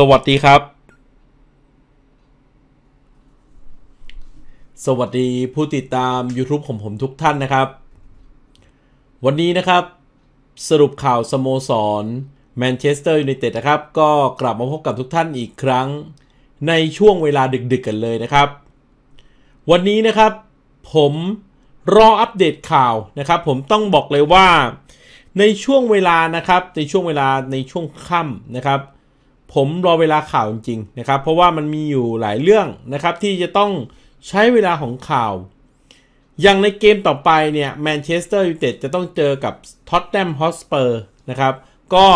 สวัสดีครับ สวัสดีผู้ติดตาม YouTube ของผมทุกท่านนะครับ วันนี้นะครับ สรุปข่าวสโมสรแมนเชสเตอร์ยูไนเต็ดนะครับ ก็กลับมาพบกับทุกท่านอีกครั้ง ในช่วงเวลาดึกๆกกันเลยนะครับ วันนี้นะครับผมรออัปเดตข่าวนะครับ ผมต้องบอกเลยว่า ในช่วงเวลานะครับในช่วงเวลาในช่วงค่ำนะครับผมรอเวลาข่าวจริงๆนะครับ เพราะว่ามันมีอยู่หลายเรื่องนะครับที่จะต้องใช้เวลาของข่าว อย่างในเกมต่อไปเนี่ยแมนเชสเตอร์ยูไนเต็ดจะต้องเจอกับท็อตแนมฮอสเปอร์นะครับ ก็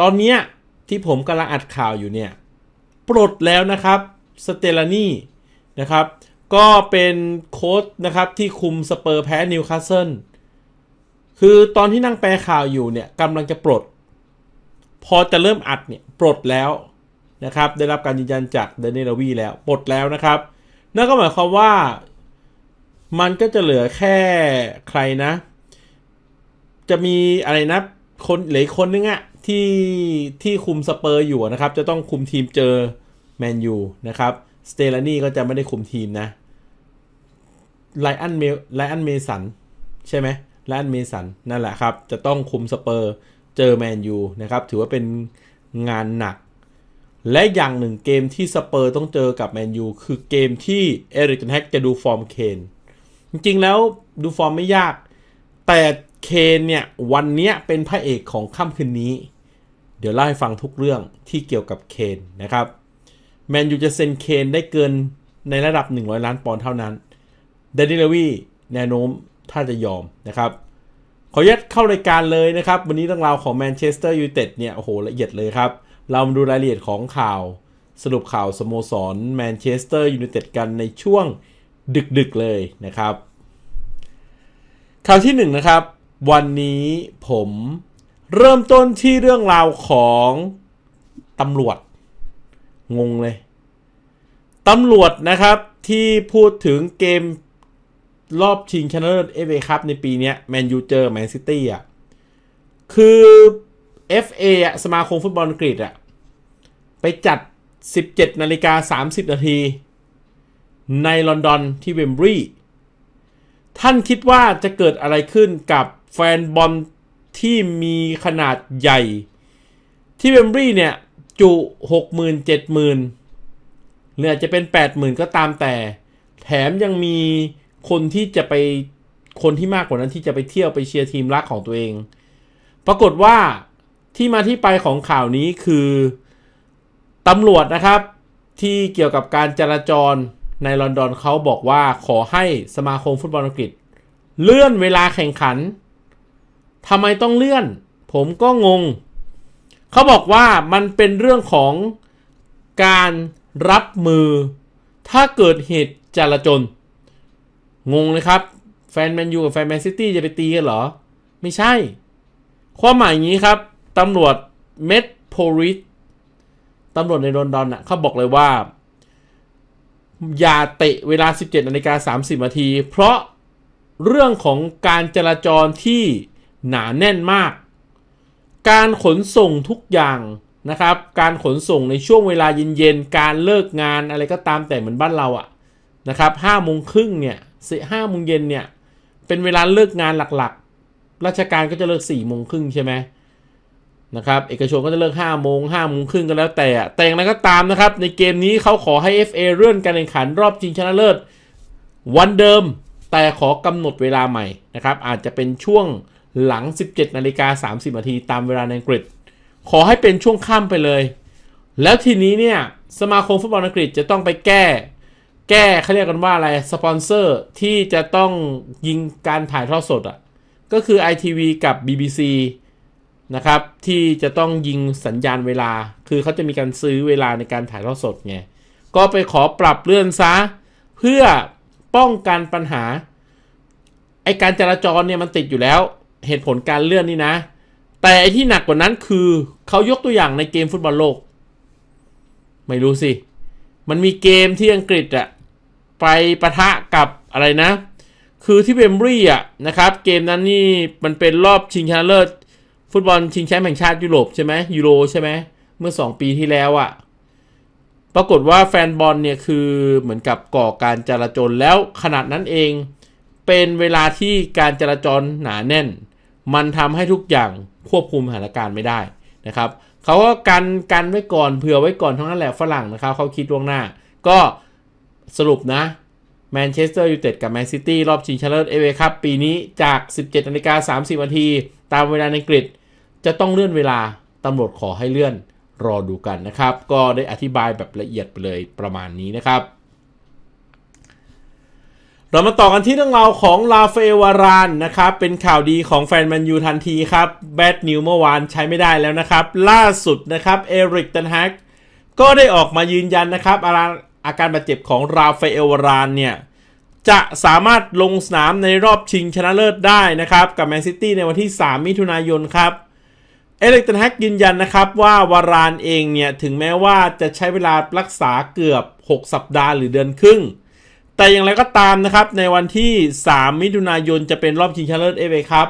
ตอนนี้ที่ผมกำลังอัดข่าวอยู่เนี่ยปลดแล้วนะครับสเตลานีนะครับก็เป็นโค้ดนะครับที่คุมสเปอร์แพ้นิวคาสเซิล คือตอนที่นั่งแปลข่าวอยู่เนี่ยกำลังจะปลดพอจะเริ่มอัดเนี่ยปลดแล้วนะครับได้รับการยืนยันจากเดนเนลวีแล้วปลดแล้วนะครับนั่นก็หมายความว่ามันก็จะเหลือแค่ใครนะ จะมีอะไรนะคนเหลือคนนึงอะที่ที่คุมสเปอร์อยู่นะครับ จะต้องคุมทีมเจอแมนยูนะครับสเตลานี่ก็จะไม่ได้คุมทีมนะไลอันเมไลอันเมสันใช่ไหมไลอันเมสันนั่นแหละครับ จะต้องคุมสเปอร์เจอแมนยูนะครับถือว่าเป็นงานหนัก และอย่างหนึ่งเกมที่สเปอร์ต้องเจอกับแมนยูคือเกมที่เอริกเทนแฮกจะดูฟอร์มเคนจริงๆ แล้วดูฟอร์มไม่ยาก แต่เคนเนี่ย วันนี้เป็นพระเอกของค่ำคืนนี้ เดี๋ยวเล่าให้ฟังทุกเรื่องที่เกี่ยวกับเคนนะครับแมนยูจะเซ็นเคนได้เกินในระดับ 100 ล้านปอนด์เท่านั้นเดนิลวีแนนโน้มถ้าจะยอมนะครับขอยัดเข้ารายการเลยนะครับ วันนี้เรื่องราวของแมนเชสเตอร์ยูไนเต็ดเนี่ยโอ้โหละเอียดเลยครับเรามาดูรายละเอียดของข่าวสรุปข่าวสโมสรแมนเชสเตอร์ยูไนเต็ดกันในช่วงดึกๆเลยนะครับข่าวที่1นนะครับ วันนี้ผมเริ่มต้นที่เรื่องราวของตำรวจ งง เลยตำรวจนะครับที่พูดถึงเกมรอบชิงชนะเลิศเอฟเอคัพในปีนี้แมนยูเจอแมนซิตี้อ่ะคือ FA อ่ะสมาคมฟุตบอลอังกฤษอ่ะไปจัด 17นาฬิกา30 นาที ในลอนดอนที่เวมบรีท่านคิดว่าจะเกิดอะไรขึ้นกับแฟนบอลที่มีขนาดใหญ่ ที่เวมบรีเนี่ย จุ60,000 70,000หรืออาจจะเป็น 80,000 ก็ตามแต่ แถมยังมีคนที่จะไปคนที่มากกว่านั้นที่จะไปเที่ยวไปเชียร์ทีมรักของตัวเอง ปรากฏว่าที่มาที่ไปของข่าวนี้คือตำรวจนะครับที่เกี่ยวกับการจราจรในลอนดอนเขาบอกว่าขอให้สมาคมฟุตบอลอังกฤษ เลื่อนเวลาแข่งขันทำไมต้องเลื่อน ผมก็งง เขาบอกว่ามันเป็นเรื่องของการรับมือถ้าเกิดเหตุจราจรงงเลยครับ แฟนแมนยูกับแฟนแมนซิตี้จะไปตีกันเหรอ ไม่ใช่ ความหมายอย่างนี้ครับ ตำรวจเมทโพลิสตำรวจในลอนดอนน่ะเขาบอกเลยว่า อย่าเตะเวลา 17นาฬิกา30นาที เพราะเรื่องของการจราจรที่หนาแน่นมาก การขนส่งทุกอย่าง นะครับ การขนส่งในช่วงเวลาเย็นๆการเลิกงานอะไรก็ตามแต่เหมือนบ้านเราอะนะครับห้าโมงครึ่งเนี่ยสี่ห้าโมงเย็นเนี่ยเป็นเวลาเลิกงานหลักๆ ราชการก็จะเลิกสี่โมงครึ่งใช่ไหมนะครับเอกชนก็จะเลิกห้าโมงห้าโมงครึ่งก็แล้วแต่แต่อย่างไรก็ตามนะครับในเกมนี้เขาขอให้ FA เลื่อนการแข่งขัน รอบชิงชนะเลิศวันเดิมแต่ขอกำหนดเวลาใหม่นะครับ อาจจะเป็นช่วงหลัง 17นาฬิกา30นาทีตามเวลาในอังกฤษ ขอให้เป็นช่วงค่ำไปเลย แล้วทีนี้เนี่ยสมาคมฟุตบอลอังกฤษจะต้องไปแก้แก้เขาเรียกกันว่าอะไรสปอนเซอร์ที่จะต้องยิงการถ่ายทอดสดอะ่ะก็คือ ITV กับ BBC นะครับ ที่จะต้องยิงสัญญาณเวลาคือเขาจะมีการซื้อเวลาในการถ่ายทอดสดไงก็ไปขอปรับเลื่อนซะเพื่อป้องกันปัญหาไอการจราจรเนี่ยมันติดอยู่แล้วเหตุผลการเลื่อนนี่นะ แต่ไอที่หนักกว่านั้นคือเขายกตัวอย่างในเกมฟุตบอลโลกไม่รู้สิ มันมีเกมที่อังกฤษอะไปประทะกับอะไรนะ คือที่เบมบรีอ่ะนะครับ เกมนั้นนี่มันเป็นรอบชิงชนะเลิศฟุตบอลชิงแชมป์แห่งชาติยุโรปใช่ไหมยูโรใช่ไหมเมื่อ 2 ปีที่แล้วอ่ะปรากฏว่าแฟนบอลเนี่ยคือเหมือนกับก่อการจราจรแล้วขนาดนั้นเองเป็นเวลาที่การจราจรหนาแน่น มันทำให้ทุกอย่างควบคุมสถานการณ์ไม่ได้นะครับเขาก็กันกันไว้ก่อนเผื่อไว้ก่อนทั้งนั้นแหละฝรั่งนะครับเขาคิดล่วงหน้า ก็สรุปนะ แมนเชสเตอร์ยูไนเต็ดกับแมนซิตี้ รอบชิงชนะเลิศเอเวคัพปีนี้จาก 17นาฬิกา30นาที ตามเวลาในอังกฤษ จะต้องเลื่อนเวลาตำรวจขอให้เลื่อนรอดูกันนะครับ ก็ได้อธิบายแบบละเอียดไปเลยประมาณนี้นะครับ เรามาต่อกันที่เรื่องราวของลาเฟวารานนะครับ เป็นข่าวดีของแฟนแมนยูทันทีครับแบดนิวเมื่อวานใช้ไม่ได้แล้วนะครับล่าสุดนะครับเอริกตันฮักก็ได้ออกมายืนยันนะครับอาอาการบาดเจ็บของราฟาเอลวารานเนี่ย จะสามารถลงสนามในรอบชิงชนะเลิศได้นะครับ กับแมนซิตี้ในวันที่ 3 มิถุนายนครับเอเล็กตันแฮกยืนยันนะครับว่าวารานเองเนี่ย ถึงแม้ว่าจะใช้เวลารักษาเกือบ 6 สัปดาห์หรือเดือนครึ่ง แต่อย่างไรก็ตามนะครับ ในวันที่ 3 มิถุนายน จะเป็นรอบชิงชนะเลิศเอเวครับ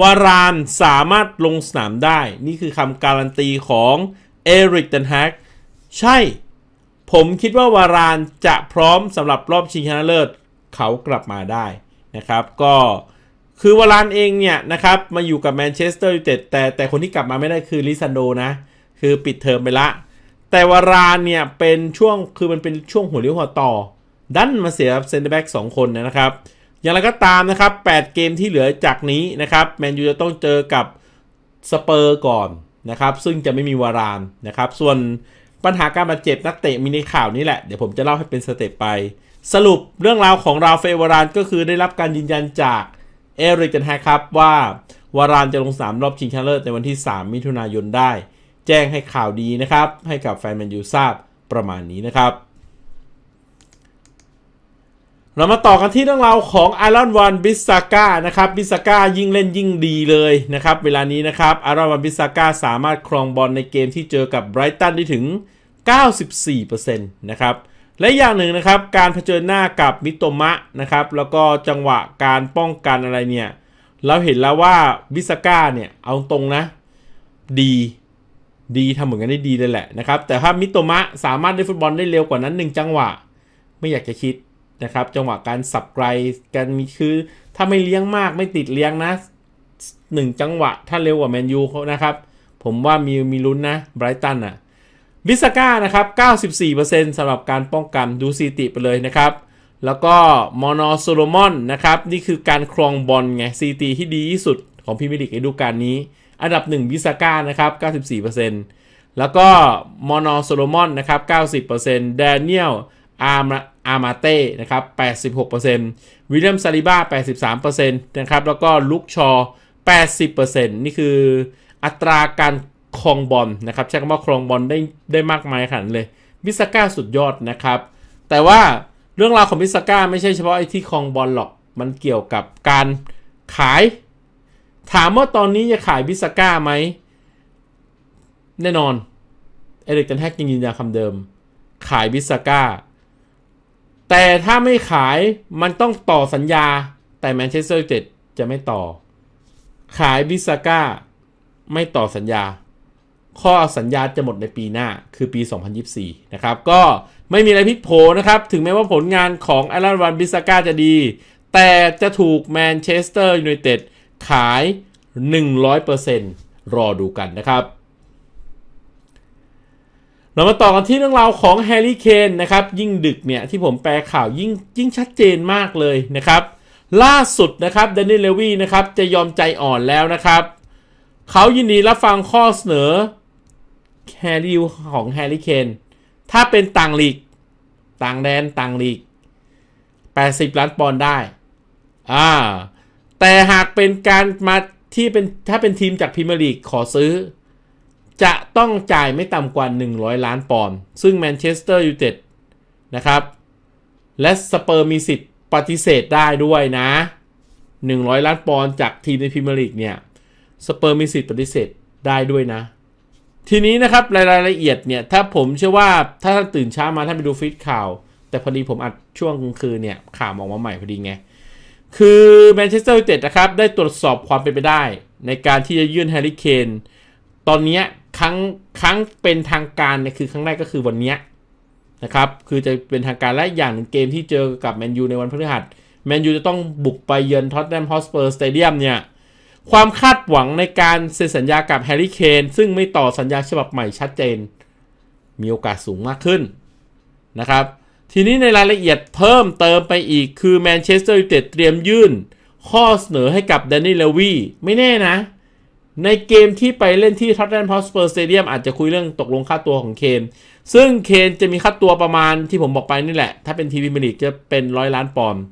วารานสามารถลงสนามได้ นี่คือคำการันตีของเอริกตันแฮกใช่ผมคิดว่าวารานจะพร้อมสำหรับรอบชิงชนะเลิศเขากลับมาได้นะครับ ก็คือวารานเองเนี่ยนะครับมาอยู่กับแมนเชสเตอร์ยูไนเต็ดแต่แต่คนที่กลับมาไม่ได้คือลิซันโดนะคือปิดเทอมไปละ แต่วารานเนี่ยเป็นช่วงคือมันเป็นช่วงหัวเลี้ยวหัวต่อดันมาเสียเซนเตอร์แบ็กสองคนนะครับ อย่างไรก็ตามนะครับ 8 เกมที่เหลือจากนี้นะครับ แมนยูจะต้องเจอกับสเปอร์ก่อน นะครับ ซึ่งจะไม่มีวารานนะครับ ส่วนปัญหาการบาดเจ็บนักเตะมีในข่าวนี้แหละ เดี๋ยวผมจะเล่าให้เป็นสเต็ปไป สรุปเรื่องราวของราเฟวารานก็คือได้รับการยืนยันจาก เอริกเทนแฮครับว่าวารานจะลงสามรอบชิงชนะเลิศในวันที่ 3 มิถุนายนได้ แจ้งให้ข่าวดีนะครับ ให้กับแฟนแมนยูทราบประมาณนี้นะครับเรามาต่อกันที่เรื่องราวของอารอนวานบิสซาก้านะครับบิสซาก้ายิ่งเล่นยิ่งดีเลยนะครับ เวลานี้นะครับ อารอนวานบิสซาก้าสามารถครองบอลในเกมที่เจอกับไบรตันได้ถึง94%นะครับ และอย่างหนึ่งนะครับ การเผชิญหน้ากับมิโตมะนะครับ แล้วก็จังหวะการป้องกันอะไรเนี่ย เราเห็นแล้วว่าบิสก้าเนี่ยเอาตรงนะดี ดีทำเหมือนกันได้ดีเลยแหละนะครับ แต่ถ้ามิโตมะสามารถได้ฟุตบอลได้เร็วกว่านั้น 1 จังหวะ ไม่อยากจะคิดนะครับ จังหวะการสับไกลกันมีคือถ้าไม่เลี้ยงมากไม่ติดเลี้ยงนะหนึ่งจังหวะ ถ้าเร็วกว่าแมนยูนะครับ ผมว่ามีมีลุ้นนะไบรตันอ่ะบิสก้านะครับ 94%สำหรับการป้องกันดูสีติ ไปเลยนะครับ แล้วก็มอนอโซโลมอนนะครับ นี่คือการครองบอลไง ซีตีที่ดีที่สุดของพิมลิกนดูการนี้ อันดับ1บิสก้านะครับ 94%แล้วก็มอนอโซโลมอนนะครับ90%แดเนียลอาร์มอามาเต้นะครับ 86%วิลเลียมซาลิบ้า83%นะครับ แล้วก็ลุกชอ 80%นี่คืออัตราการครองบอลนะครับใช้คำว่าครองบอลได้ได้มากมายขนาดเลยมิสก้าสุดยอดนะครับ แต่ว่าเรื่องราวของมิสก้าไม่ใช่เฉพาะไอ้ที่ครองบอลหรอก มันเกี่ยวกับการขาย ถามว่าตอนนี้จะขายมิสก้าไหม แน่นอน เอริกเทนแฮกยังยืนยันคำเดิม ขายมิสก้าแต่ถ้าไม่ขายมันต้องต่อสัญญาแต่แมนเชสเตอร์เจ็ดจะไม่ต่อ ขายบิสก้าไม่ต่อสัญญา ข้อสัญญาจะหมดในปีหน้า คือปี 2024 นะครับ ก็ไม่มีอะไรพิกโผนะครับ ถึงแม้ว่าผลงานของอรันวันบิสก้าจะดี แต่จะถูกแมนเชสเตอร์ยูไนเต็ดขาย 100%รอดูกันนะครับเรามาต่อกันที่เรื่องราวของแฮร์รี่เคนนะครับ ยิ่งดึกเนี่ยที่ผมแปลข่าว ยิ่งยิ่งชัดเจนมากเลยนะครับ ล่าสุดนะครับเดนนี่เลวีนะครับจะยอมใจอ่อนแล้วนะครับเขายินดีรับฟังข้อเสนอแฮร์รี่ของแฮร์รี่เคนถ้าเป็นต่างลีก ต่างแดนต่างลีก80 ล้านปอนด์ได้อ่าแต่หากเป็นการมาที่เป็นถ้าเป็นทีมจากพรีเมียร์ลีกขอซื้อจะต้องจ่ายไม่ต่ำกว่า 100 ล้านปอนด์ซึ่งแมนเชสเตอร์ยูไนเต็ดนะครับ และสเปอร์มีสิทธิ์ปฏิเสธได้ด้วยนะ 100 ล้านปอนด์จากทีมในพรีเมียร์ลีกเนี่ยสเปอร์มีสิทธิ์ปฏิเสธได้ด้วยนะ ทีนี้นะครับรายละเอียดเนี่ย ถ้าผมเชื่อว่าถ้าท่านตื่นเช้ามาท่านไปดูฟีดข่าว แต่พอดีผมอัดช่วงกลางคืนเนี่ย ข่าวออกมาใหม่พอดีไงคือแมนเชสเตอร์ยูไนเต็ดนะครับได้ตรวจสอบความเป็นไปได้ในการที่จะยื่นแฮร์รี่เคนตอนนี้ครั้งครั้งเป็นทางการเนี่ยคือครั้งแรก ก็คือวันนี้นะครับ คือจะเป็นทางการ และอย่างหนึ่งเกมที่เจอกับแมนยูในวันพฤหัสแมนยูจะต้องบุกไปเยือนท็อตแนมฮอสเปอร์สเตเดียมเนี่ยความคาดหวังในการเซ็นสัญญากับแฮร์รี่เคนซึ่งไม่ต่อสัญญาฉบับใหม่ชัดเจน มีโอกาสสูงมากขึ้นนะครับ ทีนี้ในรายละเอียดเพิ่มเติมไปอีกคือแมนเชสเตอร์ยูไนเต็ดเตรียมยื่น ข้อเสนอให้กับแดนนี่เลวีไม่แน่นะในเกมที่ไปเล่นที่ท็อตแนมฮอสเปอร์สเตเดียมอาจจะคุยเรื่องตกลงค่าตัวของเคนซึ่งเคนจะมีค่าตัวประมาณที่ผมบอกไปนี่แหละ ถ้าเป็นทีวีมิลิกจะเป็นร้อยล้านปอนด์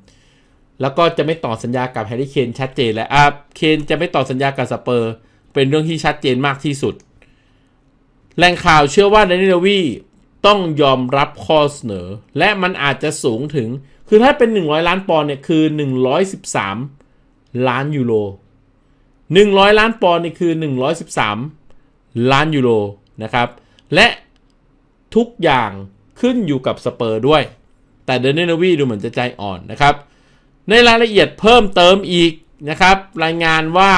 แล้วก็จะไม่ต่อสัญญากับแฮร์รี่เคนชัดเจนและอ่ะเคนจะไม่ต่อสัญญากับสเปอร์ เป็นเรื่องที่ชัดเจนมากที่สุดแหล่งข่าวเชื่อว่าเดนนิลวีต้องยอมรับข้อเสนอ และมันอาจจะสูงถึงคือถ้าเป็น 100 ล้านปอนด์เนี่ยคือ 113 ล้านยูโร100 ล้านปอนด์นี่คือ 113 ล้านยูโรนะครับ และทุกอย่างขึ้นอยู่กับสเปอร์ด้วย แต่เดนเนนวีดูเหมือนจะใจอ่อนนะครับ ในรายละเอียดเพิ่มเติมอีกนะครับ รายงานว่า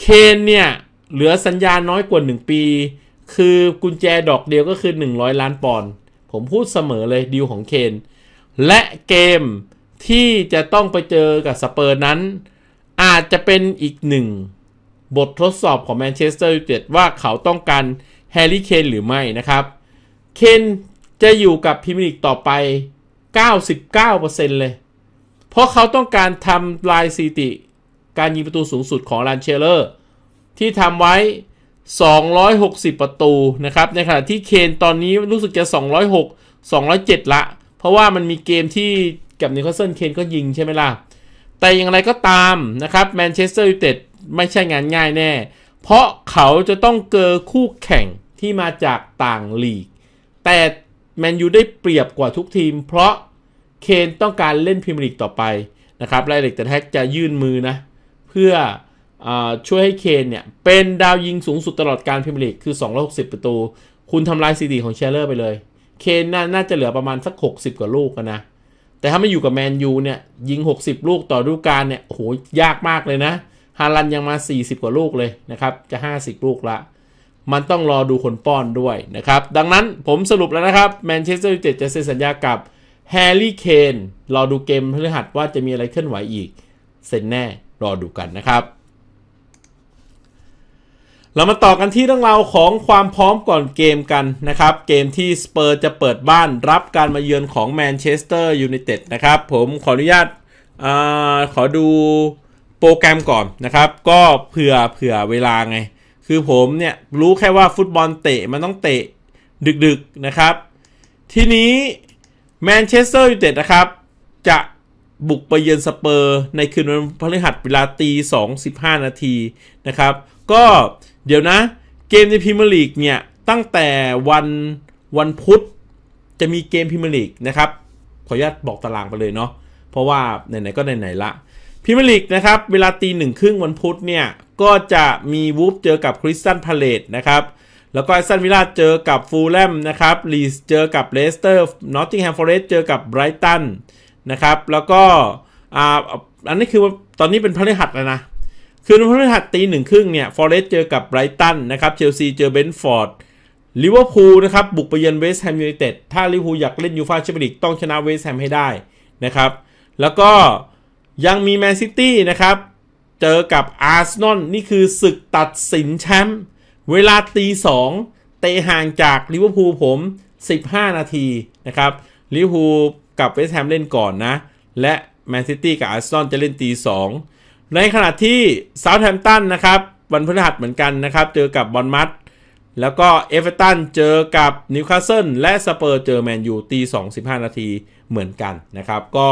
เคนเนี่ย เหลือสัญญาน้อยกว่า 1 ปี คือกุญแจดอกเดียวก็คือ 100 ล้านปอนด์ผมพูดเสมอเลยดีลของเคน และเกมที่จะต้องไปเจอกับสเปอร์นั้นอาจจะเป็นอีกหนึ่ง บททดสอบของแมนเชสเตอร์ยูไนเต็ดว่าเขาต้องการแฮร์รี่เคนหรือไม่นะครับ เคนจะอยู่กับพิมลิกต่อไป 99%เลย เพราะเขาต้องการทำลายสถิติ การยิงประตูสูงสุดของลันเชเลอร์ ที่ทำไว้ 260 ประตูนะครับในขณะที่เคนตอนนี้รู้สึกจะ 206 207 ละ เพราะว่ามันมีเกมที่กับนิโคลเซนเคนก็ยิงใช่ไหมล่ะแต่อย่างไรก็ตามนะครับแมนเชสเตอร์ยูไนเต็ดไม่ใช่งานง่ายแน่ เพราะเขาจะต้องเจอคู่แข่งที่มาจากต่างลีก แต่แมนยูได้เปรียบกว่าทุกทีมเพราะ เคนต้องการเล่นพรีเมียร์ลีกต่อไปนะครับไรเล็กแต่แท็กจะยื่นมือนะ เพื่ออช่วยให้เคนเนี่ยเป็นดาวยิงสูงสุดตลอดการพรีเมียร์ลีกคือ 260 ประตูคุณทำลายสถิติของเชลเลอร์ไปเลย เคนน่าจะเหลือประมาณสัก 60 กว่าลูกนะแต่ถ้าไม่อยู่กับแมนยูเนี่ย ยิง 60 ลูกต่อฤดูกาลเนี่ยโหยากมากเลยนะฮาลันยังมา 40 กว่าลูกเลยนะครับ จะ 50 ลูกละ มันต้องรอดูคนป้อนด้วยนะครับ ดังนั้นผมสรุปแล้วนะครับแมนเชสเตอร์ยูไนเต็ดจะเซ็นสัญญากับแฮร์รี่เคนรอดูเกมพฤหัสว่าจะมีอะไรเคลื่อนไหวอีก เซ็นแน่รอดูกันนะครับเรามาต่อกันที่เรื่องราวของความพร้อมก่อนเกมกันนะครับ เกมที่สเปอร์จะเปิดบ้านรับการมาเยือนของแมนเชสเตอร์ยูไนเต็ดนะครับ ผมขออนุญาตอขอดูโปรแกรมก่อนนะครับ ก็เผื่อ เผื่อเวลาไง คือผมเนี่ยรู้แค่ว่าฟุตบอลเตะมันต้องเตะดึกๆนะครับ ทีนี้แมนเชสเตอร์ยูไนเต็ดนะครับจะบุกไปเยือนสเปอร์ในคืนวันพฤหัสเวลาตีสองสิบห้านาทีนะครับ ก็เดี๋ยวนะ เกมในพรีเมียร์ลีกเนี่ย ตั้งแต่วันวันพุธจะมีเกมพรีเมียร์ลีกนะครับ ขออนุญาตบอกตารางไปเลยเนาะเพราะว่า ไหน ๆ ก็ไหน ๆ ละพรีเมียร์ลีกนะครับเวลาตีหนึ่งครึ่งวันพุธเนี่ย ก็จะมีวูฟเจอกับคริสตันพาเลตนะครับ แล้วก็ไอซันวิลลาเจอกับฟูลแลมนะครับลีสเจอกับเลสเตอร์นอตติงแฮมฟอร์เรสเจอกับไบรตันนะครับ แล้วก็อ่าอันนี้คือตอนนี้เป็นพฤหัสแล้วนะ คืนพฤหัสตีหนึ่งครึ่งเนี่ยฟอร์เรสเจอกับไบรตันนะครับเชลซีเจอเบนฟอร์ดลิเวอร์พูลนะครับ บุกไปเยือนเวสต์แฮมยูไนเต็ดถ้าลิเวอร์พูลอยากเล่นยูฟาแชมเปี้ยนลีกต้องชนะเวสต์แฮมให้ได้ นะครับ แล้วก็ยังมีแมนซิตี้นะครับ เจอกับอาร์เซนอลนี่คือศึกตัดสินแชมป์เวลาตีสองเตะห่างจากลิเวอร์พูลผม 15 นาทีนะครับลิเวอร์พูลกับเวสต์แฮมเล่นก่อนนะ และแมนซิตี้กับอาร์เซนอลจะเล่นตีสองในขณะที่เซาท์แฮมป์ตันนะครับ วันพฤหัสเหมือนกันนะครับ เจอกับบอนมัตแล้วก็เอเวอร์ตันเจอกับนิวคาสเซิลและสเปอร์เจอแมนยูตีสองสิบห้านาทีเหมือนกันนะครับ ก็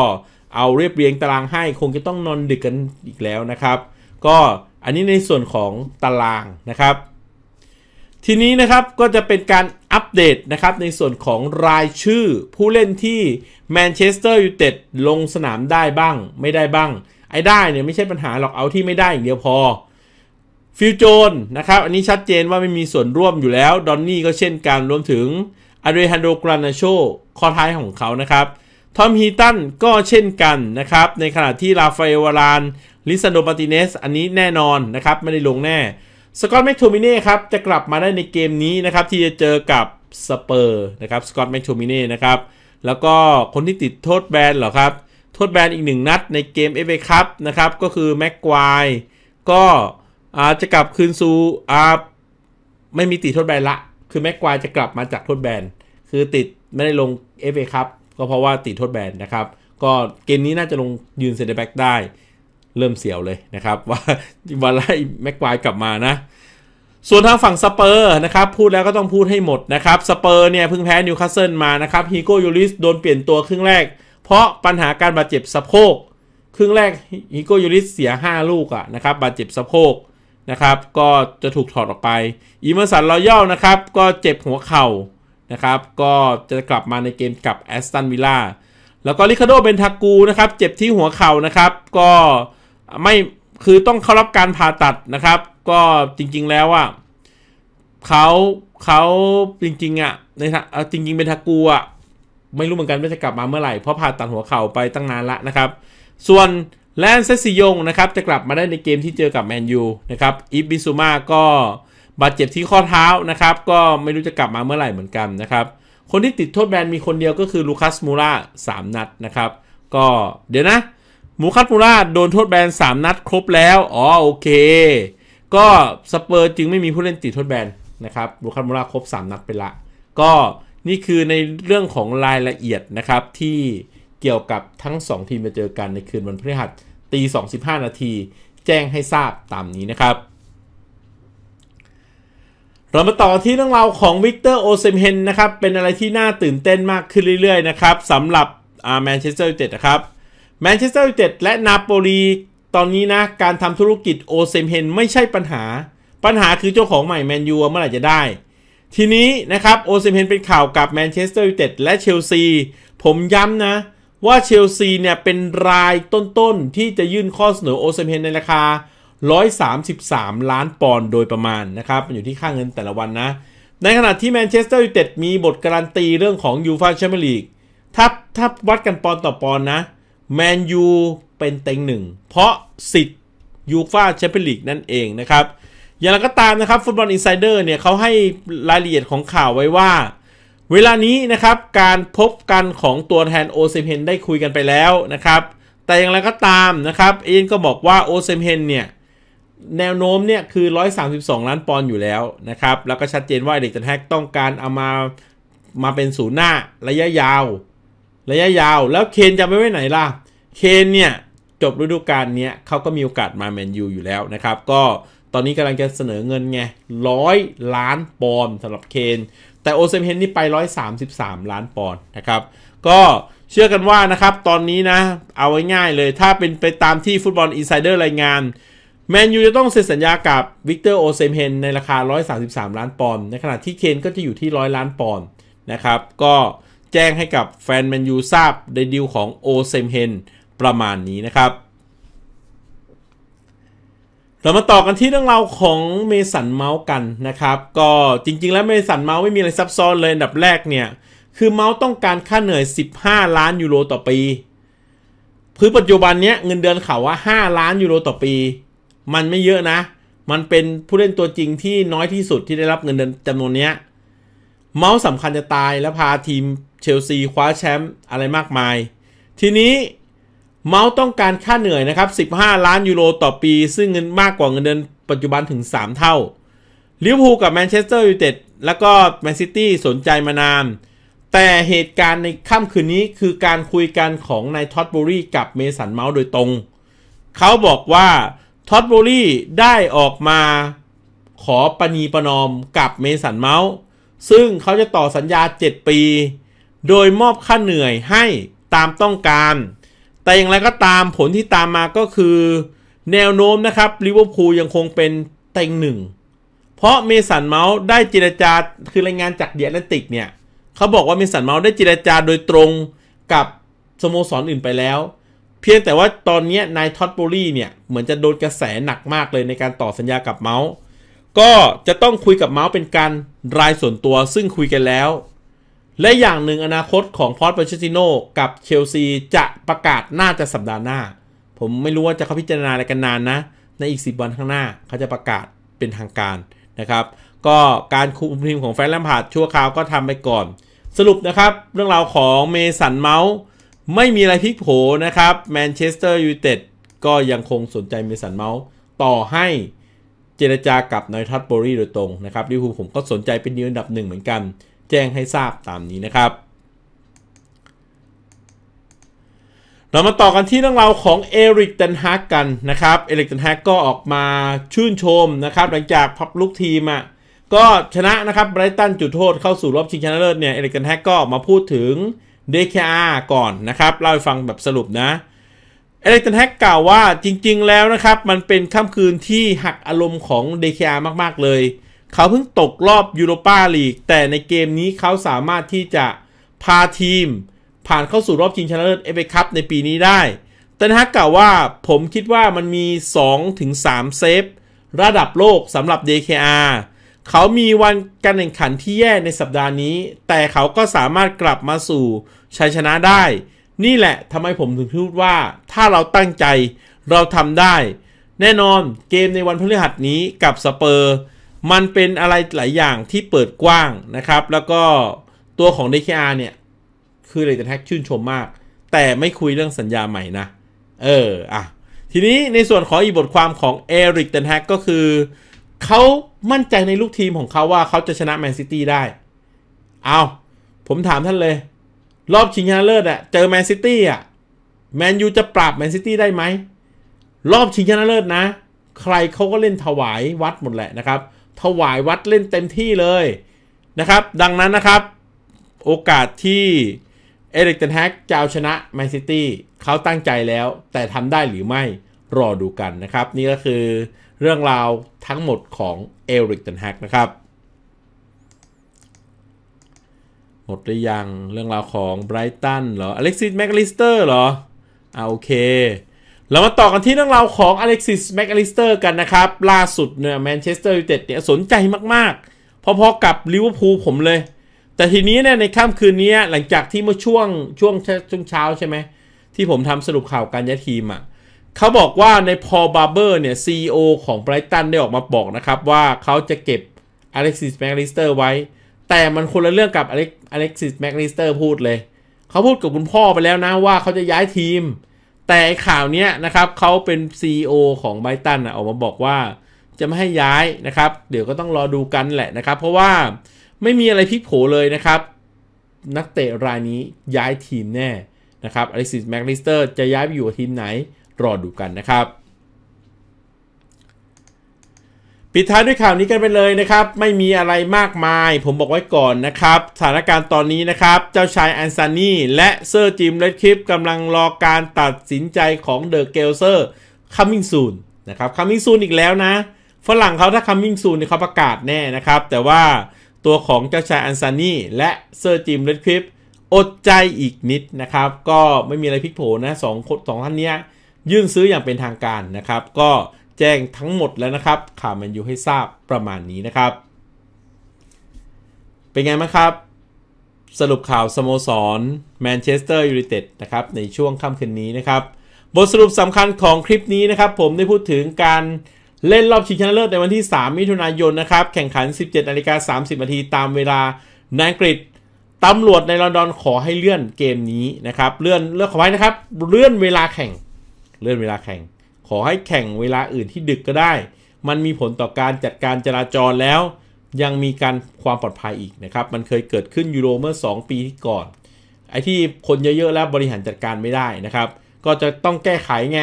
เอาเรียบเรียงตารางให้คงจะต้องนอนดึกกันอีกแล้วนะครับ ก็อันนี้ในส่วนของตารางนะครับทีนี้นะครับก็จะเป็นการอัปเดตนะครับในส่วนของรายชื่อ ผู้เล่นที่แมนเชสเตอร์ยูไนเต็ดลงสนามได้บ้างไม่ได้บ้าง ไอ้ได้เนี่ยไม่ใช่ปัญหาหรอกเอาที่ไม่ได้อย่างเดียวพอฟิลโจนนะครับอันนี้ชัดเจนว่าไม่มีส่วนร่วมอยู่แล้วดอนนี่ก็เช่นกันรวมถึงอเดรฮันโดกรานาโชคอท้ายของเขานะครับทอมฮีตันก็เช่นกันนะครับในขณะที่ลาฟาเอวารานลิซันโดปาติเนส อันนี้แน่นอนนะครับไม่ได้ลงแน่สกอตแมคโทมิเน่ครับจะกลับมาได้ในเกมนี้นะครับที่จะเจอกับสเปอร์นะครับสกอตแมคโทมิเน่นะครับแล้วก็คนที่ติดโทษแบนเหรอครับ โทษแบนอีกหนึ่งนัดในเกมเอฟเอคัพนะครับก็คือแม็กควายก็จะกลับคืนซูอ่ไม่มีติดโทษแบนละ คือแม็กควายจะกลับมาจากโทษแบนคือติดไม่ได้ลงเอฟเอคัพก็เพราะว่าติดโทษแบนนะครับก็เกมนี้น่าจะลงยืนเซนเตอร์แบ็กได้เริ่มเสียวเลยนะครับว่าวาไล่แม็กควายกลับมานะ ส่วนทางฝั่งสเปอร์นะครับ พูดแล้วก็ต้องพูดให้หมดนะครับสเปอร์เนี่ยเพิ่งแพ้นิวคาสเซิลมานะครับฮิโกยูริสโดนเปลี่ยนตัวครึ่งแรก เพราะปัญหาการบาดเจ็บสะโพก ครึ่งแรกฮิโกยูริสเสีย 5 ลูกอะนะครับบาดเจ็บสะโพก นะครับ ก็จะถูกถอดออกไปอีเมอร์สันรอยัลนะครับก็เจ็บหัวเข่านะครับก็จะกลับมาในเกมกับแอสตันวิลล่าแล้วก็ลิคาโดเบนทากูนะครับเจ็บที่หัวเข่านะครับก็ไม่คือต้องเข้ารับการผ่าตัดนะครับ ก็จริงๆแล้วอ่ะเขาเขาจริงๆอ่ะในจริง ๆ เป็นทากูอ่ะไม่รู้เหมือนกันว่าจะกลับมาเมื่อไหร่เพราะผ่าตัดหัวเข่าไปตั้งนานละนะครับ ส่วนแลนเซซิยงนะครับจะกลับมาได้ในเกมที่เจอกับแมนยูนะครับอิบบิซูมาก็บาดเจ็บที่ข้อเท้านะครับ ก็ไม่รู้จะกลับมาเมื่อไหร่เหมือนกันนะครับ คนที่ติดโทษแบนมีคนเดียวก็คือลูคัสมูร่า3นัดนะครับ ก็เดี๋ยวนะมูคัตมูราโดนโทษแบน3นัดครบแล้ว อ๋อโอเค ก็ สเปอร์จึงไม่มีผู้เล่นติดโทษแบนนะครับมูคัตมูราครบ 3 นัดไปละ ก็นี่คือในเรื่องของรายละเอียดนะครับ ที่เกี่ยวกับทั้ง 2 ทีมมาเจอกันในคืนวันพฤหัสตี25 นาที แจ้งให้ทราบตามนี้นะครับ เรามาต่อที่เรื่องราวของวิกเตอร์โอเซมเฮนนะครับ เป็นอะไรที่น่าตื่นเต้นมากขึ้นเรื่อยๆนะครับสำหรับแมนเชสเตอร์ยูไนเต็ดนะครับแมนเชสเตอร์ยูไนเต็ดและนาโปลีตอนนี้นะ การทำธุรกิจโอเซมเฮนไม่ใช่ปัญหา ปัญหาคือเจ้าของใหม่แมนยูเมื่อไหร่จะได้ ทีนี้นะครับโอเซมเฮนเป็นข่าวกับแมนเชสเตอร์ยูไนเต็ดและเชลซี ผมย้ำนะ ว่าเชลซีเนี่ยเป็นรายต้นๆที่จะยื่นข้อเสนอโอเซมเฮนในราคา 133 ล้านปอนด์โดยประมาณนะครับ มันอยู่ที่ค่าเงินแต่ละวันนะ ในขณะที่แมนเชสเตอร์ยูไนเต็ดมีบทการันตีเรื่องของยูฟาแชมเปี้ยนลีกถ้าถ้าวัดกันปอนต่อปอนนะแมนยูเป็นเต็งหนึ่งเพราะสิทธิ์ ยูฟาแชมเปี้ยนลีกนั่นเองนะครับ อย่างไรก็ตามนะครับฟุตบอลอินไซเดอร์เนี่ยเขาให้รายละเอียดของข่าวไว้ว่า เวลานี้นะครับการพบกันของตัวแทนโอเซมเฮนได้คุยกันไปแล้วนะครับ แต่อย่างไรก็ตามนะครับเอ็นก็บอกว่าโอเซมเฮนเนี่ย แนวโน้มเนี่ยคือ 132 ล้านปอนด์อยู่แล้วนะครับแล้วก็ชัดเจนว่าเด็กจันแฮกต้องการเอามามาเป็นศูนย์หน้าระยะยาว ระยะยาว แล้วเคนจะไปไว้ไหนล่ะเคนเนี่ย จบฤดูกาลนี้เขาก็มีโอกาสมาแมนยูอยู่แล้วนะครับ ก็ตอนนี้กำลังจะเสนอเงินไงร้อยล้านปอนด์สำหรับเคน แต่โอเซมเฮนนี่ไป 133 ล้านปอนด์นะครับ ก็เชื่อกันว่านะครับตอนนี้นะเอาไว้ง่ายเลยถ้าเป็นไปตามที่ฟุตบอลอินไซเดอร์รายงาน แมนยูจะต้องเซ็นสัญญากับวิกเตอร์โอเซมเฮนในราคา 133 ล้านปอนด์ในขณะที่เคนก็จะอยู่ที่100ล้านปอนด์นะครับก็แจ้งให้กับแฟนแมนยูทราบในดีลของโอเซมเฮนประมาณนี้นะครับ เรามาต่อกันที่เรื่องราวของเมสันเมาส์กันนะครับ ก็จริงๆ แล้วเมสันเมาส์ไม่มีอะไรซับซ้อนเลยอันดับแรกเนี่ย คือเมาส์ต้องการค่าเหนื่อย 15 ล้านยูโรต่อปี คือปัจจุบันเนี้ยเงินเดือนเขาว่า 5 ล้านยูโรต่อปี มันไม่เยอะนะ มันเป็นผู้เล่นตัวจริงที่น้อยที่สุดที่ได้รับเงินเดือนจำนวนเนี้ย เมาส์สำคัญจะตายและพาทีมเชลซีคว้าแชมป์อะไรมากมาย ทีนี้เมาส์ต้องการค่าเหนื่อยนะครับ 15 ล้านยูโรต่อปี ซึ่งเงินมากกว่าเงินเดือนปัจจุบันถึง 3 เท่า ลิเวอร์พูลกับแมนเชสเตอร์ยูไนเต็ด แล้วก็แมนซิตี้สนใจมานาน แต่เหตุการณ์ในค่ำคืนนี้คือการคุยกันของนายท็อตบูรีกับเมสันเมาส์โดยตรง เขาบอกว่าท็อตบูรีได้ออกมาขอปณีประนอมกับเมสันเมาส์ ซึ่งเขาจะต่อสัญญา7ปี โดยมอบค่าเหนื่อยให้ตามต้องการแต่อย่างไรก็ตามผลที่ตามมาก็คือแนวโน้มนะครับลิเวอร์พูลยังคงเป็นเต็งหนึ่งเพราะเมสันเมาส์ได้เจรจาคือรายงานจากเดียร์นติกเนี่ย เขาบอกว่าเมสันเมาส์ได้เจรจาโดยตรงกับ สโมสรออื่นไปแล้ว เพียงแต่ว่าตอนนี้นายท็อตโบลี่เนี่ย เหมือนจะโดนกระแสหนักมากเลยในการต่อสัญญากับเมาส์ก็จะต้องคุยกับเมาส์เป็นการรายส่วนตัวซึ่งคุยกันแล้วและอย่างหนึ่งอนาคตของพอตเปเชติโนกับเชลซีจะประกาศน่าจะสัปดาห์หน้า ผมไม่รู้ว่าจะเขาพิจารณาอะไรกันนานนะ ในอีก10วันข้างหน้าเขาจะประกาศเป็นทางการนะครับก็การคุมทีมของแฟนแลมพาร์ดชั่วคราวก็ทำไปก่อน สรุปนะครับ เรื่องราวของเมสันเมาส์ไม่มีอะไรพลิกโผนะครับแมนเชสเตอร์ยูไนเต็ดก็ยังคงสนใจเมสันเมาส์ ต่อให้เจรจากับนายทัตโบรีโดยตรงนะครับลิเวอร์พูลผมก็สนใจเป็นยืนอันดับหนึ่งเหมือนกันแจ้งให้ทราบตามนี้นะครับ เรามาต่อกันที่เรื่องราวของเอริกเดนฮากกันนะครับ เอริกเดนฮากก็ออกมาชื่นชมนะครับ หลังจากพับลูกทีมอ่ะก็ชนะนะครับไบรตันจุดโทษเข้าสู่รอบชิงชนะเลิศเนี่ยเอริกเดนฮากก็ออกมาพูดถึงเดคอาก่อนนะครับ เล่าให้ฟังแบบสรุปนะเอริกเดนฮฮกกล่าวว่าจริง ๆแล้วนะครับ มันเป็นค่ำคืนที่หักอารมณ์ของเดคามากๆเลยเขาเพิ่งตกรอบยูโรปาลีก แต่ในเกมนี้เขาสามารถที่จะพาทีม ผ่านเข้าสู่รอบชิงชนะเลิศเอฟเอคัพในปีนี้ได้ แตนฮากกล่าวว่าผมคิดว่ามันมี2-3เซฟ ระดับโลกสำหรับ DKR เขามีวันการแข่งขันที่แย่ในสัปดาห์นี้ แต่เขาก็สามารถกลับมาสู่ชัยชนะได้ นี่แหละทำไมผมถึงพูดว่าถ้าเราตั้งใจเราทำได้ แน่นอนเกมในวันพฤหัสนี้กับสเปอร์มันเป็นอะไรหลายอย่างที่เปิดกว้างนะครับ แล้วก็ตัวของ DKR เนี่ย คือเลยจะแท็กชื่นชมมาก แต่ไม่คุยเรื่องสัญญาใหม่นะ เอออ่ะ ทีนี้ในส่วนของอีกบทความของเอริกเดนแฮกก็คือ เขามั่นใจในลูกทีมของเขาว่าเขาจะชนะแมนซิตี้ได้ เอาผมถามท่านเลย รอบชิงชนะเลิศอะเจอแมนซิตี้อ่ะแมนยูจะปราบแมนซิตี้ได้ไหม รอบชิงชนะเลิศนะ ใครเขาก็เล่นถวายวัดหมดแหละนะครับถวายวัดเล่นเต็มที่เลยนะครับ ดังนั้นนะครับ โอกาสที่ เอริกเันแฮกจะเอาชนะแมนซิตี้เขาตั้งใจแล้ว แต่ทำได้หรือไม่รอดูกันนะครับ นี่ก็คือเรื่องราวทั้งหมดของเอริกเันแฮกนะครับ หมดหรือยังเรื่องราวของไบรตันเหรออเล็กซิสแมกลิสเตอร์เหรออ่าโอเคเรามาต่อกันที่เรื่องราวของอเล็กซิสแม็กอลิสเตอร์กันนะครับล่าสุดเนี่ยแมนเชสเตอร์ยูไนเต็ดเนี่ยสนใจมากๆ พอๆกับลิเวอร์พูลผมเลย แต่ทีนี้เนี่ยในค่ำคืนนี้หลังจากที่เมื่อช่วงช่วงช่วงเช้าใช่ไหม ที่ผมทำสรุปข่าวการย้ายทีมอะ่ะเขาบอกว่าในพอบาร์เบอร์เนี่ยซีอของไบรตันได้ออกมาบอกนะครับ ว่าเขาจะเก็บอเล็กซิสแม็กลิสเตอร์ไว้ แต่มันคนละเรื่องกับอเล็กอเล็กซิสแม็กลิสเตอร์พูดเลย เขาพูดกับคุณพ่อไปแล้วนะว่าเขาจะย้ายทีมแต่ข่าวนี้นะครับเขาเป็น CEO ของไบตันออกมาบอกว่า จะไม่ให้ย้ายนะครับ เดี๋ยวก็ต้องรอดูกันแหละนะครับ เพราะว่าไม่มีอะไรพลิกโผเลยนะครับ นักเตะรายนี้ย้ายทีมแน่นะครับอลิสซิสแม็กลิสเตอร์จะย้ายไปอยู่ทีมไหนรอดูกันนะครับปิดท้ายด้วยข่าวนี้กันไปเลยนะครับ ไม่มีอะไรมากมายผมบอกไว้ก่อนนะครับ สถานการณ์ตอนนี้นะครับ เจ้าชายแอนซานีและเซอร์จิมเลดคลิปกำลังรอการตัดสินใจของเดอะเกลเซอร์คัมมิ่งซูนนะครับคัมมิ่งซูนอีกแล้วนะฝรั่งเขาถ้าคัมมิ่งซูนเขาประกาศแน่นะครับ แต่ว่าตัวของเจ้าชายแอนซานีและเซอร์จิมเลดคลิปอดใจอีกนิดนะครับ ก็ไม่มีอะไรพลิกโผนะสองสองท่านนี้ยื่นซื้ออย่างเป็นทางการนะครับก็แจ้งทั้งหมดแล้วนะครับข่าวแมนยูให้ทราบประมาณนี้นะครับ เป็นไงไ้มงครับ สรุปข่าวสโมสรแมนเชสเตอร์ยูไนเต็ดนะครับ ในช่วงค่ำคืนนี้นะครับ บทสรุปสำคัญของคลิปนี้นะครับ ผมได้พูดถึงการเล่นรอบชิงชนะเลิศในวันที่ 3มิถุนายนนะครับ แข่งขัน 17นาฬิกา30นาทีตามเวลาในอังกฤษตำรวจในลอนดอนขอให้เลื่อนเกมนี้นะครับเลื่อนเลื่อนขอไว้นะครับเลื่อนเวลาแข่งเลื่อนเวลาแข่งขอให้แข่งเวลาอื่นที่ดึกก็ได้ มันมีผลต่อการจัดการจราจรแล้ว ยังมีการความปลอดภัยอีกนะครับ มันเคยเกิดขึ้นยูโรเมื่อ 2 ปีที่ก่อน ไอ้ที่คนเยอะๆแล้วบริหารจัดการไม่ได้นะครับ ก็จะต้องแก้ไขไง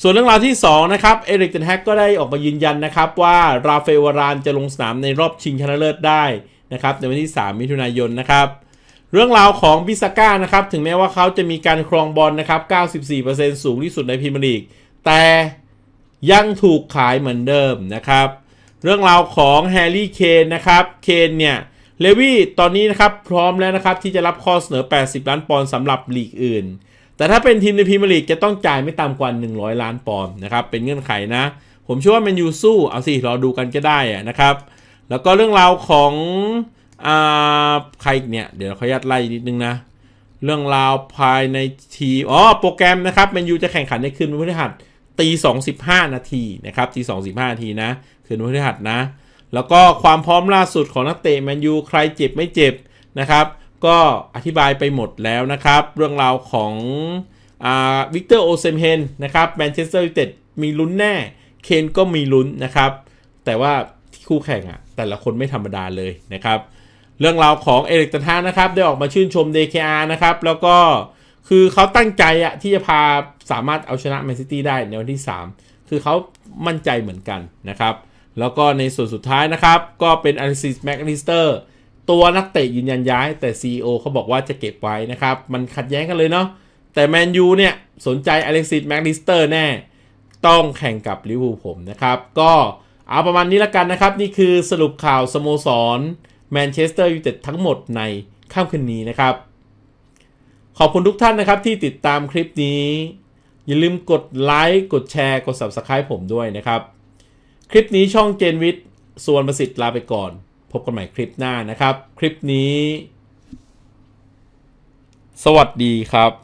ส่วนเรื่องราวที่2นะครับ เอริกเดนแฮกก็ได้ออกมายืนยันนะครับว่า ราเฟวารานจะลงสนามในรอบชิงชนะเลิศได้นะครับในวันที่ 3 มิถุนายนนะครับ เรื่องราวของบิสก้านะครับถึงแม้ว่าเขาจะมีการครองบอลนะครับ94%สูงที่สุดในพรีเมียร์ลีกแต่ยังถูกขายเหมือนเดิมนะครับเรื่องราวของแฮร์รี่เคนนะครับเคนเนี่ยเลวี่ตอนนี้นะครับพร้อมแล้วนะครับที่จะรับข้อเสนอ 80 ล้านปอนด์สำหรับลีกอื่น แต่ถ้าเป็นทีมในพรีเมียร์ลีกจะต้องจ่ายไม่ต่ำกว่า 100 ล้านปอนด์นะครับเป็นเงื่อนไขนะผมเชื่อว่ามันยูสู้เอาสิรอดูกันก็ได้นะครับแล้วก็เรื่องราวของอ่าใครเนี่ย เดี๋ยวขอยัดไล่นิดนึงนะเรื่องราวภายในทีอ๋อโปรแกรมนะครับแมนยูจะแข่งขันในคืนวันพฤหัสตีสองสิบห้านาทีนะครับ ตีสองสิบห้านาทีนะคืนวันพฤหัสนะ แล้วก็ความพร้อมล่าสุดของนักเตะแมนยู ใครเจ็บไม่เจ็บนะครับ ก็อธิบายไปหมดแล้วนะครับ เรื่องราวของวิกเตอร์โอเซมเฮนนะครับแมนเชสเตอร์ยูไนเต็ดมีลุ้นแน่ เคนก็มีลุ้นนะครับ แต่ว่าคู่แข่งอะ่ะ แต่ละคนไม่ธรรมดาเลยนะครับ เรื่องราวของเอริกตันฮานะครับ ได้ออกมาชื่นชม DKR นะครับ แล้วก็คือเขาตั้งใจอะที่จะพาสามารถเอาชนะแมนซิตี้ได้ในวันที่ 3 คือเขามั่นใจเหมือนกันนะครับ แล้วก็ในส่วนสุดท้ายนะครับ ก็เป็นอาริซิสแมกนิสเตอร์ตัวนักเตะยืนยันย้าย แต่ CEO เขาบอกว่าจะเก็บไว้นะครับ มันขัดแย้งกันเลยเนาะแต่แมนยูเนี่ยสนใจอเล็กซิสแมกนิสเตอร์แน่ ต้องแข่งกับลิเวอร์พูลผมนะครับ ก็เอาประมาณนี้ละกันนะครับ นี่คือสรุปข่าวสโมสรแมนเชสเตอร์ยูไนเต็ดทั้งหมดในค่ำคืนนี้นะครับขอบคุณทุกท่านนะครับที่ติดตามคลิปนี้ อย่าลืมกดไลค์กดแชร์กด Subscribe ผมด้วยนะครับ คลิปนี้ช่องเจนวิทย์ส่วนประสิทธิ์ลาไปก่อน พบกันใหม่คลิปหน้านะครับ คลิปนี้ สวัสดีครับ